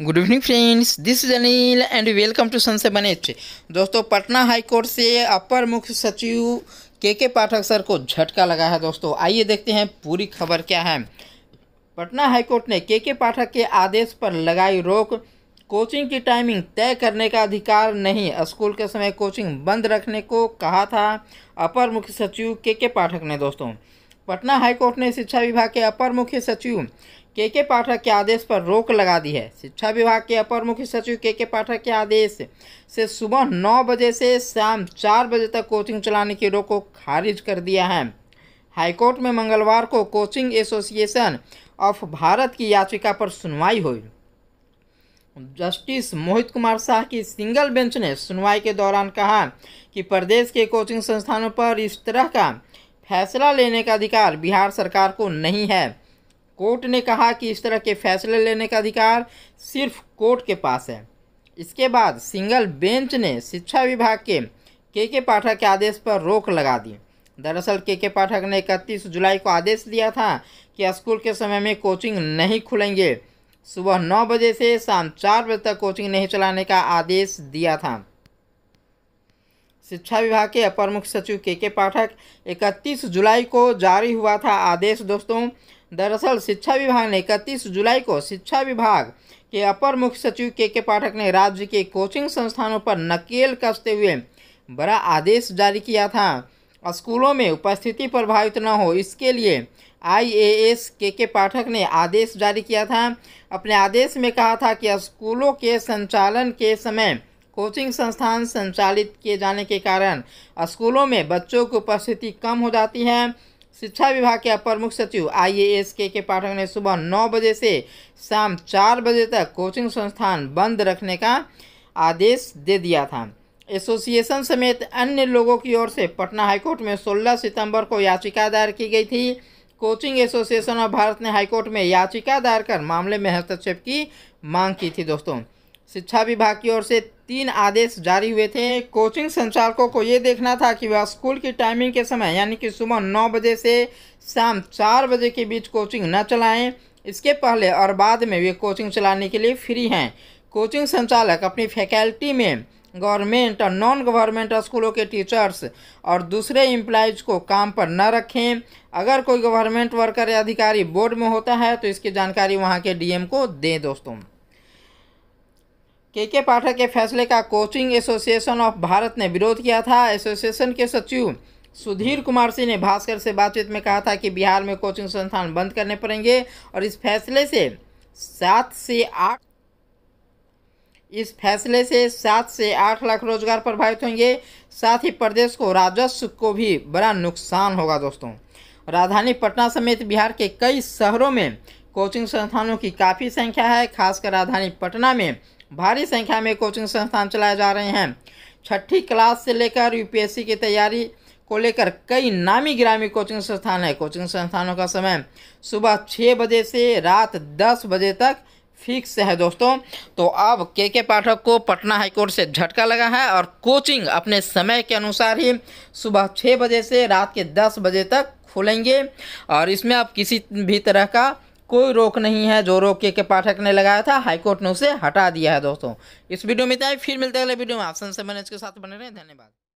good evening friends this is Anil and welcome to सनसे seven दोस्तों Patna high court से अपर मुख्य सचिव के के पाठक सर को झटका लगा है दोस्तों आइए देखते हैं पूरी खबर क्या है पटना हाईकोर्ट ने के के पाठक के आदेश पर लगाई रोक कोचिंग की टाइमिंग तय करने का अधिकार नहीं स्कूल के समय कोचिंग बंद रखने को कहा था अपर मुख्य सचिव के के पाठक ने दोस्तों पटना हाईकोर्ट ने शिक्षा विभाग के अपर मुख्य सचिव के के पाठक के आदेश पर रोक लगा दी है शिक्षा विभाग के अपर मुख्य सचिव के के पाठक के आदेश से सुबह नौ बजे से शाम चार बजे तक कोचिंग चलाने की रोक को खारिज कर दिया है हाईकोर्ट में मंगलवार को कोचिंग एसोसिएशन ऑफ भारत की याचिका पर सुनवाई हुई जस्टिस मोहित कुमार शाह की सिंगल बेंच ने सुनवाई के दौरान कहा कि प्रदेश के कोचिंग संस्थानों पर इस तरह का फैसला लेने का अधिकार बिहार सरकार को नहीं है कोर्ट ने कहा कि इस तरह के फैसले लेने का अधिकार सिर्फ कोर्ट के पास है इसके बाद सिंगल बेंच ने शिक्षा विभाग के के के पाठक के आदेश पर रोक लगा दी दरअसल के के पाठक ने इकतीस जुलाई को आदेश दिया था कि स्कूल के समय में कोचिंग नहीं खुलेंगे सुबह नौ बजे से शाम चार बजे तक कोचिंग नहीं चलाने का आदेश दिया था शिक्षा विभाग के अपर मुख्य सचिव के के पाठक इकतीस जुलाई को जारी हुआ था आदेश दोस्तों दरअसल शिक्षा विभाग ने इकतीस जुलाई को शिक्षा विभाग के अपर मुख्य सचिव के के पाठक ने राज्य के कोचिंग संस्थानों पर नकेल कसते हुए बड़ा आदेश जारी किया था स्कूलों में उपस्थिति प्रभावित न हो इसके लिए आईएएस के के पाठक ने आदेश जारी किया था अपने आदेश में कहा था कि स्कूलों के संचालन के समय कोचिंग संस्थान संचालित किए जाने के कारण स्कूलों में बच्चों की उपस्थिति कम हो जाती है शिक्षा विभाग के अपर मुख्य सचिव आईएएस के के पाठक ने सुबह नौ बजे से शाम चार बजे तक कोचिंग संस्थान बंद रखने का आदेश दे दिया था एसोसिएशन समेत अन्य लोगों की ओर से पटना हाईकोर्ट में 16 सितंबर को याचिका दायर की गई थी कोचिंग एसोसिएशन ऑफ भारत ने हाईकोर्ट में याचिका दायर कर मामले में हस्तक्षेप की मांग की थी दोस्तों शिक्षा विभाग की ओर से तीन आदेश जारी हुए थे कोचिंग संचालकों को ये देखना था कि वह स्कूल की टाइमिंग के समय यानी कि सुबह नौ बजे से शाम चार बजे के बीच कोचिंग न चलाएं इसके पहले और बाद में वे कोचिंग चलाने के लिए फ्री हैं कोचिंग संचालक अपनी फैकल्टी में गवर्नमेंट और नॉन गवर्नमेंट स्कूलों के टीचर्स और दूसरे एम्प्लॉयज़ को काम पर न रखें अगर कोई गवर्नमेंट वर्कर या अधिकारी बोर्ड में होता है तो इसकी जानकारी वहाँ के डीएम को दें दोस्तों के के पाठक के फैसले का कोचिंग एसोसिएशन ऑफ भारत ने विरोध किया था एसोसिएशन के सचिव सुधीर कुमार सिंह ने भास्कर से बातचीत में कहा था कि बिहार में कोचिंग संस्थान बंद करने पड़ेंगे और इस फैसले से सात से आठ इस फैसले से सात से आठ लाख रोजगार प्रभावित होंगे साथ ही प्रदेश को राजस्व को भी बड़ा नुकसान होगा दोस्तों राजधानी पटना समेत बिहार के कई शहरों में कोचिंग संस्थानों की काफ़ी संख्या है खासकर राजधानी पटना में भारी संख्या में कोचिंग संस्थान चलाए जा रहे हैं छठी क्लास से लेकर यूपीएससी की तैयारी को लेकर कई नामी ग्रामीण कोचिंग संस्थान है कोचिंग संस्थानों का समय सुबह छः बजे से रात दस बजे तक फिक्स है दोस्तों तो अब के के पाठक को पटना हाईकोर्ट से झटका लगा है और कोचिंग अपने समय के अनुसार ही सुबह छः बजे से रात के दस बजे तक खुलेंगे और इसमें अब किसी भी तरह का कोई रोक नहीं है जो रोक के, के पाठक ने लगाया था हाईकोर्ट ने उसे हटा दिया है दोस्तों इस वीडियो में इतना फिर मिलते अगले वीडियो में आप संसद मैनेज के साथ बने रहे धन्यवाद